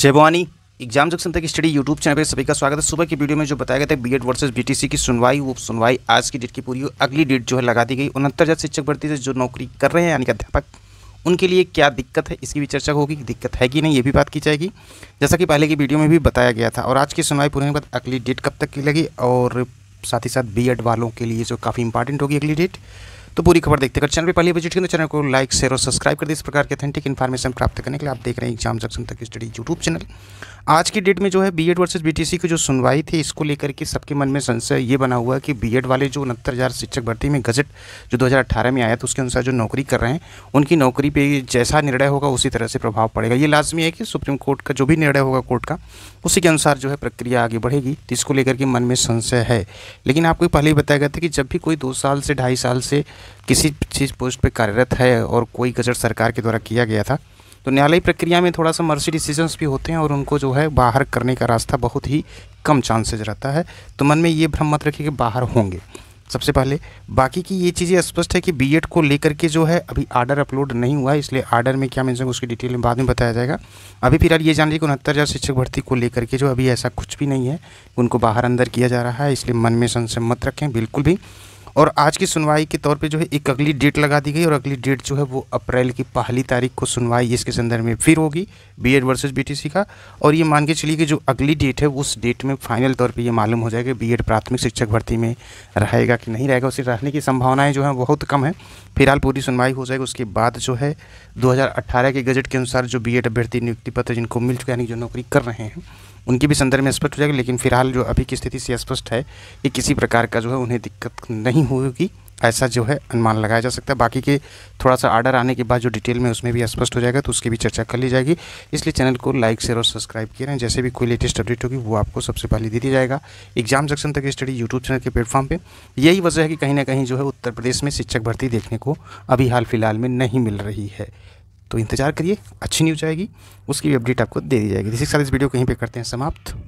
जय Bhavani exam junction तक study YouTube channel पर सभी का स्वागत है सुबह की वीडियो में जो बताया गया था बीएड वर्सेस बीटीसी की सुनवाई वो सुनवाई आज की डेट की पूरी हुई अगली डेट जो है लगा दी गई उनहत्तर हज़ार शिक्षक भर्ती से जो नौकरी कर रहे हैं यानी कि अध्यापक उनके लिए क्या दिक्कत है इसकी भी चर्चा होगी दिक्कत है कि नहीं ये भी बात की जाएगी जैसा कि पहले की वीडियो में भी बताया गया था और आज की सुनवाई पूरे के बाद अगली डेट कब तक की लगी और साथ ही साथ बी वालों के लिए जो काफ़ी इंपॉर्टेंट होगी अगली डेट तो पूरी खबर देखते हैं चैनल पर पहली बजट के तो चैनल को लाइक शेयर और सब्सक्राइब कर दी इस प्रकार के अथेंटिक इन्फॉर्मेशन प्राप्त करने के लिए आप देख रहे हैं एग्जाम जक्शन तक स्टडी यूट्यूब चैनल आज की डेट में जो है B Ed versus B T C की जो सुनवाई थी इसको लेकर के सबके मन में संशय ये बना हुआ है कि बी एड वाले जो उनहत्तर हज़ार शिक्षक भर्ती में गजट जो दो में आया तो उसके अनुसार जो नौकरी कर रहे हैं उनकी नौकरी पर जैसा निर्णय होगा उसी तरह से प्रभाव पड़ेगा ये लाजमी है कि सुप्रीम कोर्ट का जो भी निर्णय होगा कोर्ट का उसी के अनुसार जो है प्रक्रिया आगे बढ़ेगी तो इसको लेकर के मन में संशय है लेकिन आपको पहले ही बताया गया था कि जब भी कोई दो साल से ढाई साल से किसी चीज़ पोस्ट पर कार्यरत है और कोई गजट सरकार के द्वारा किया गया था तो न्यायालय प्रक्रिया में थोड़ा सा मर्सी डिसीजंस भी होते हैं और उनको जो है बाहर करने का रास्ता बहुत ही कम चांसेज रहता है तो मन में ये भ्रम मत रखिए कि बाहर होंगे सबसे पहले बाकी की ये चीज़ें स्पष्ट है कि बी को लेकर के जो है अभी आर्डर अपलोड नहीं हुआ है इसलिए आर्डर में क्या मेंशन उसकी डिटेल में बाद में बताया जाएगा अभी फिलहाल ये जान लीजिए कि उनहत्तर हज़ार शिक्षक भर्ती को लेकर के जो अभी ऐसा कुछ भी नहीं है उनको बाहर अंदर किया जा रहा है इसलिए मन में संशय मत रखें बिल्कुल भी और आज की सुनवाई के तौर पे जो है एक अगली डेट लगा दी गई और अगली डेट जो है वो अप्रैल की पहली तारीख को सुनवाई इसके संदर्भ में फिर होगी बी एड वर्सेज बी का और ये मान के चलिए कि जो अगली डेट है उस डेट में फाइनल तौर पर ये मालूम हो जाएगा बी प्राथमिक शिक्षक भर्ती में रहेगा कि नहीं रहेगा उसे रहने की संभावनाएँ जो हैं बहुत कम है फिलहाल पूरी सुनवाई हो जाएगी उसके बाद जो है दो के गजट के अनुसार जो बी अभ्यर्थी नियुक्ति पत्र जिनको मिल चुका है यानी जो नौकरी कर रहे हैं उनके भी संदर्भ में स्पष्ट हो जाएगा लेकिन फिलहाल जो अभी की स्थिति से स्पष्ट है कि किसी प्रकार का जो है उन्हें दिक्कत नहीं होगी ऐसा जो है अनुमान लगाया जा सकता है बाकी के थोड़ा सा आर्डर आने के बाद जो डिटेल में उसमें भी स्पष्ट हो जाएगा तो उसकी भी चर्चा कर ली जाएगी इसलिए चैनल को लाइक शेयर और सब्सक्राइब किए रहें जैसे भी कोई लेटेस्ट अपडेट होगी वो आपको सबसे पहले दे दिया जाएगा एग्जाम सेक्शन तक स्टडी यूट्यूब चैनल के प्लेटफॉर्म पर यही वजह है कि कहीं ना कहीं जो है उत्तर प्रदेश में शिक्षक भर्ती देखने को अभी हाल फिलहाल में नहीं मिल रही है तो इंतज़ार करिए अच्छी न्यूज आएगी उसकी भी अपडेट आपको दे दी जाएगी इसी के साथ इस वीडियो को यहीं पर करते हैं समाप्त